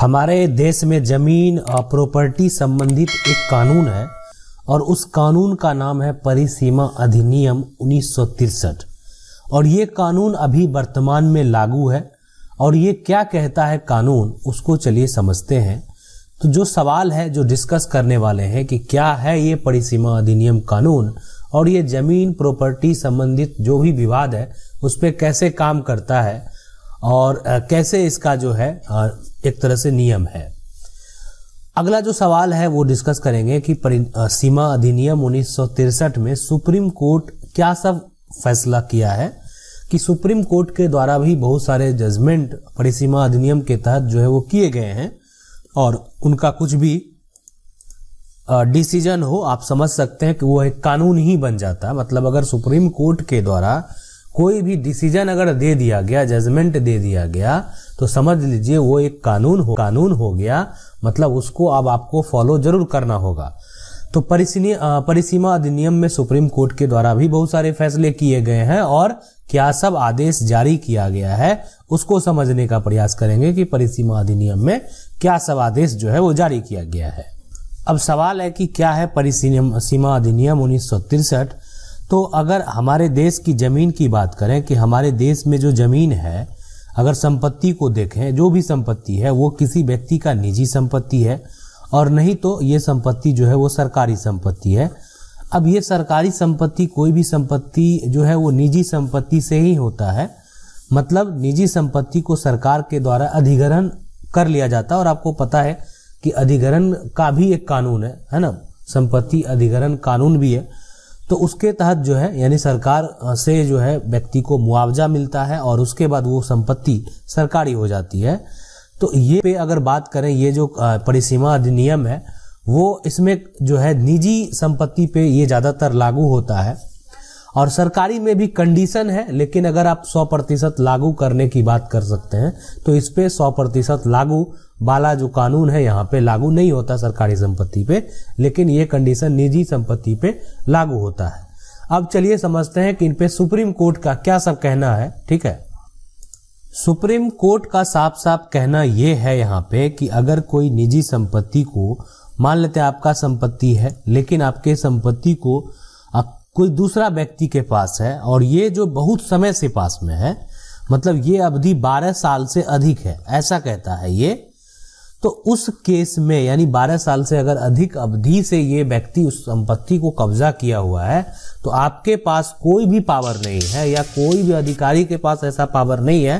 हमारे देश में ज़मीन और प्रॉपर्टी संबंधित एक कानून है और उस कानून का नाम है परिसीमा अधिनियम उन्नीस और ये कानून अभी वर्तमान में लागू है और ये क्या कहता है कानून उसको चलिए समझते हैं तो जो सवाल है जो डिस्कस करने वाले हैं कि क्या है ये परिसीमा अधिनियम कानून और ये जमीन प्रॉपर्टी संबंधित जो भी विवाद है उस पर कैसे काम करता है और कैसे इसका जो है एक तरह से नियम है अगला जो सवाल है वो डिस्कस करेंगे कि सीमा अधिनियम उन्नीस में सुप्रीम कोर्ट क्या सब फैसला किया है कि सुप्रीम कोर्ट के द्वारा भी बहुत सारे जजमेंट परिसीमा अधिनियम के तहत जो है वो किए गए हैं और उनका कुछ भी डिसीजन हो आप समझ सकते हैं कि वो एक कानून ही बन जाता मतलब अगर सुप्रीम कोर्ट के द्वारा कोई भी डिसीजन अगर दे दिया गया जजमेंट दे दिया गया तो समझ लीजिए वो एक कानून हो कानून हो गया मतलब उसको अब आपको फॉलो जरूर करना होगा तो परिसीमा अधिनियम में सुप्रीम कोर्ट के द्वारा भी बहुत सारे फैसले किए गए हैं और क्या सब आदेश जारी किया गया है उसको समझने का प्रयास करेंगे कि परिसीमा अधिनियम में क्या सब आदेश जो है वो जारी किया गया है अब सवाल है कि क्या है परिसीमा अधिनियम उन्नीस तो अगर हमारे देश की ज़मीन की बात करें कि हमारे देश में जो ज़मीन है अगर संपत्ति को देखें जो भी संपत्ति है वो किसी व्यक्ति का निजी संपत्ति है और नहीं तो ये संपत्ति जो है वो सरकारी संपत्ति है अब ये सरकारी संपत्ति कोई भी संपत्ति जो है वो निजी संपत्ति से ही होता है मतलब निजी संपत्ति को सरकार के द्वारा अधिग्रहण कर लिया जाता है और आपको पता है कि अधिग्रहण का भी एक कानून है है ना संपत्ति अधिग्रहण कानून भी है तो उसके तहत जो है यानी सरकार से जो है व्यक्ति को मुआवजा मिलता है और उसके बाद वो संपत्ति सरकारी हो जाती है तो ये पे अगर बात करें ये जो परिसीमा अधिनियम है वो इसमें जो है निजी संपत्ति पे ये ज़्यादातर लागू होता है और सरकारी में भी कंडीशन है लेकिन अगर आप 100 प्रतिशत लागू करने की बात कर सकते हैं तो इस पे 100 प्रतिशत लागू वाला जो कानून है यहाँ पे लागू नहीं होता सरकारी संपत्ति पे लेकिन ये कंडीशन निजी संपत्ति पे लागू होता है अब चलिए समझते हैं कि इन पे सुप्रीम कोर्ट का क्या सब कहना है ठीक है सुप्रीम कोर्ट का साफ साफ कहना ये है यहाँ पे कि अगर कोई निजी संपत्ति को मान लेते हैं आपका संपत्ति है लेकिन आपके संपत्ति को कोई दूसरा व्यक्ति के पास है और ये जो बहुत समय से पास में है मतलब ये अवधि 12 साल से अधिक है ऐसा कहता है ये तो उस केस में यानी 12 साल से अगर अधिक अवधि से ये व्यक्ति उस संपत्ति को कब्जा किया हुआ है तो आपके पास कोई भी पावर नहीं है या कोई भी अधिकारी के पास ऐसा पावर नहीं है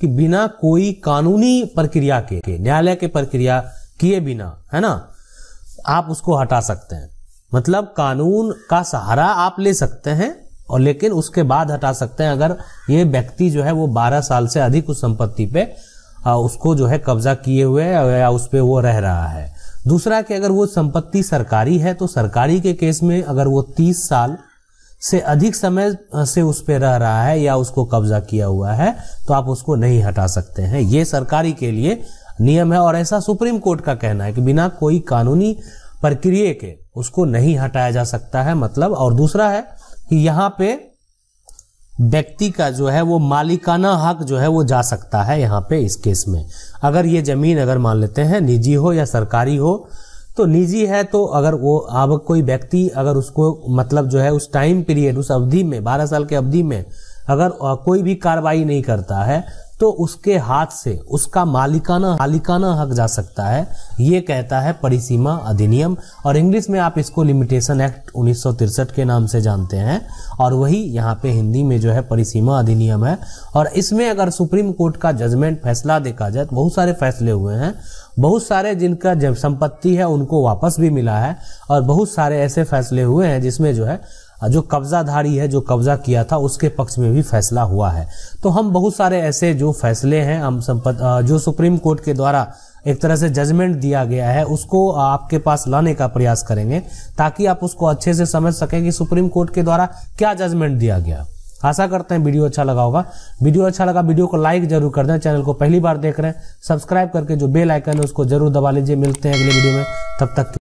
कि बिना कोई कानूनी प्रक्रिया के न्यायालय के प्रक्रिया किए बिना है ना आप उसको हटा सकते हैं मतलब कानून का सहारा आप ले सकते हैं और लेकिन उसके बाद हटा सकते हैं अगर ये व्यक्ति जो है वो 12 साल से अधिक उस संपत्ति पे उसको जो है कब्जा किए हुए या उस पर वो रह रहा है दूसरा कि अगर वो संपत्ति सरकारी है तो सरकारी के केस में अगर वो 30 साल से अधिक समय से उस पर रह रहा है या उसको कब्जा किया हुआ है तो आप उसको नहीं हटा सकते हैं ये सरकारी के लिए नियम है और ऐसा सुप्रीम कोर्ट का कहना है कि बिना कोई कानूनी प्रक्रिय के उसको नहीं हटाया जा सकता है मतलब और दूसरा है कि यहाँ पे व्यक्ति का जो है वो मालिकाना हक जो है वो जा सकता है यहाँ पे इस केस में अगर ये जमीन अगर मान लेते हैं निजी हो या सरकारी हो तो निजी है तो अगर वो अब कोई व्यक्ति अगर उसको मतलब जो है उस टाइम पीरियड उस अवधि में बारह साल के अवधि में अगर कोई भी कार्रवाई नहीं करता है तो उसके हाथ से उसका मालिकाना मालिकाना हक जा सकता है ये कहता है परिसीमा अधिनियम और इंग्लिश में आप इसको लिमिटेशन एक्ट उन्नीस के नाम से जानते हैं और वही यहाँ पे हिंदी में जो है परिसीमा अधिनियम है और इसमें अगर सुप्रीम कोर्ट का जजमेंट फैसला देखा जाए तो बहुत सारे फैसले हुए हैं बहुत सारे जिनका जब संपत्ति है उनको वापस भी मिला है और बहुत सारे ऐसे फैसले हुए हैं जिसमें जो है हाँ, जो कब्जाधारी है जो कब्जा किया था उसके पक्ष में भी फैसला हुआ है तो हम बहुत सारे ऐसे जो फैसले हैं हम संपद जो सुप्रीम कोर्ट के द्वारा एक तरह से जजमेंट दिया गया है उसको आपके पास लाने का प्रयास करेंगे ताकि आप उसको अच्छे से समझ सकें कि सुप्रीम कोर्ट के द्वारा क्या जजमेंट दिया गया आशा करते हैं वीडियो अच्छा लगा होगा वीडियो अच्छा लगा वीडियो को लाइक जरूर कर दें चैनल को पहली बार देख रहे हैं सब्सक्राइब करके जो बेल आइकन है उसको जरूर दबा लीजिए मिलते हैं अगले वीडियो में तब तक